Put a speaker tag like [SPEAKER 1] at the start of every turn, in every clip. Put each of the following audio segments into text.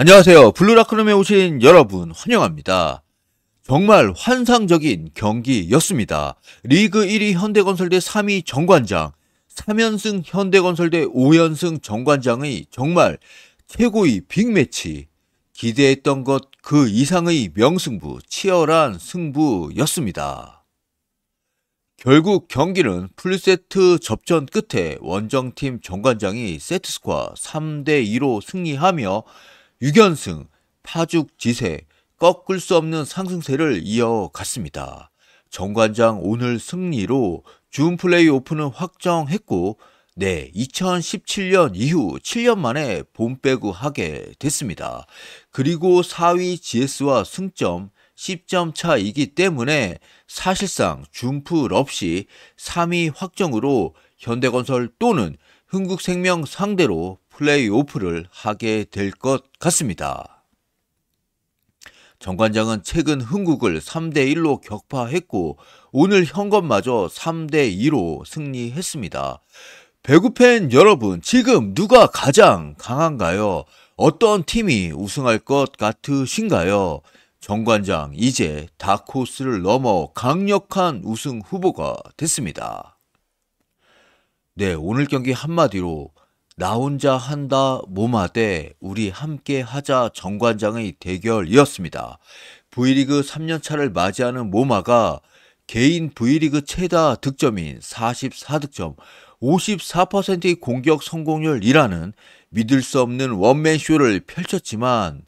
[SPEAKER 1] 안녕하세요. 블루라크룸에 오신 여러분 환영합니다. 정말 환상적인 경기였습니다. 리그 1위 현대건설 대 3위 정관장, 3연승 현대건설 대 5연승 정관장의 정말 최고의 빅매치, 기대했던 것 그 이상의 명승부, 치열한 승부였습니다. 결국 경기는 풀세트 접전 끝에 원정팀 정관장이 세트스코어 3대2로 승리하며 6연승, 파죽지세, 꺾을 수 없는 상승세를 이어갔습니다. 정관장 오늘 승리로 준 플레이오프는 확정했고, 네, 2017년 이후 7년 만에 본배구하게 됐습니다. 그리고 4위 GS와 승점 10점 차이기 때문에 사실상 준풀 없이 3위 확정으로 현대건설 또는 흥국생명 상대로 플레이오프를 하게 될 것 같습니다. 정관장은 최근 흥국을 3대1로 격파했고 오늘 현건마저 3대2로 승리했습니다. 배구팬 여러분 지금 누가 가장 강한가요? 어떤 팀이 우승할 것 같으신가요? 정관장 이제 다코스를 넘어 강력한 우승 후보가 됐습니다. 네 오늘 경기 한마디로 나 혼자 한다 모마대 우리 함께 하자 정관장의 대결이었습니다. V리그 3년차를 맞이하는 모마가 개인 V리그 최다 득점인 44득점, 54%의 공격 성공률이라는 믿을 수 없는 원맨쇼를 펼쳤지만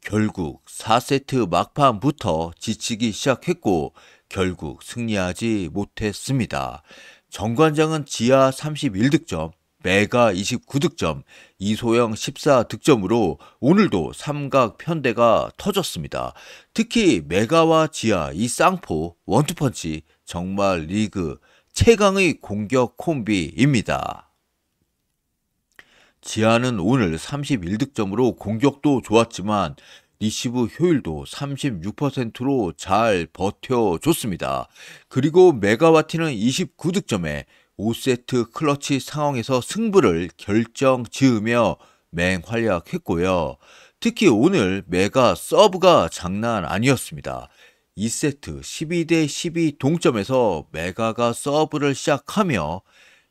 [SPEAKER 1] 결국 4세트 막판부터 지치기 시작했고 결국 승리하지 못했습니다. 정관장은 지하 31득점, 메가 29득점, 이소영 14득점으로 오늘도 삼각 편대가 터졌습니다. 특히 매가와 지아 이 쌍포 원투펀치 정말 리그 최강의 공격 콤비입니다. 지아는 오늘 31득점으로 공격도 좋았지만 리시브 효율도 36%로 잘 버텨줬습니다. 그리고 메가와티는 29득점에 5세트 클러치 상황에서 승부를 결정 지으며 맹활약했고요. 특히 오늘 메가 서브가 장난 아니었습니다. 2세트 12대 12 동점에서 메가가 서브를 시작하며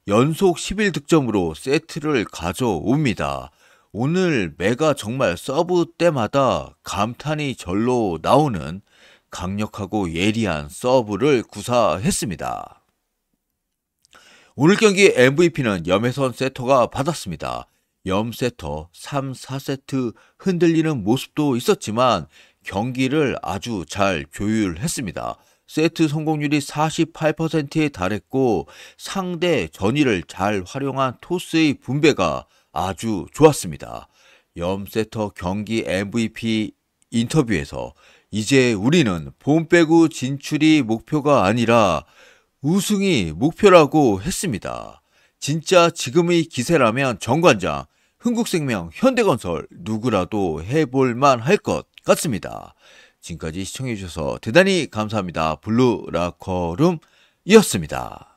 [SPEAKER 1] 연속 11득점으로 세트를 가져옵니다. 오늘 매가 정말 서브 때마다 감탄이 절로 나오는 강력하고 예리한 서브를 구사했습니다. 오늘 경기 MVP는 염혜선 세터가 받았습니다. 염 세터 3, 4세트 흔들리는 모습도 있었지만 경기를 아주 잘 조율했습니다. 세트 성공률이 48%에 달했고 상대 전위를 잘 활용한 토스의 분배가 아주 좋았습니다. 염세터 경기 MVP 인터뷰에서 이제 우리는 봄 빼고 진출이 목표가 아니라 우승이 목표라고 했습니다. 진짜 지금의 기세라면 정관장, 흥국생명, 현대건설 누구라도 해볼만 할 것 같습니다. 지금까지 시청해주셔서 대단히 감사합니다. 블루라커룸이었습니다.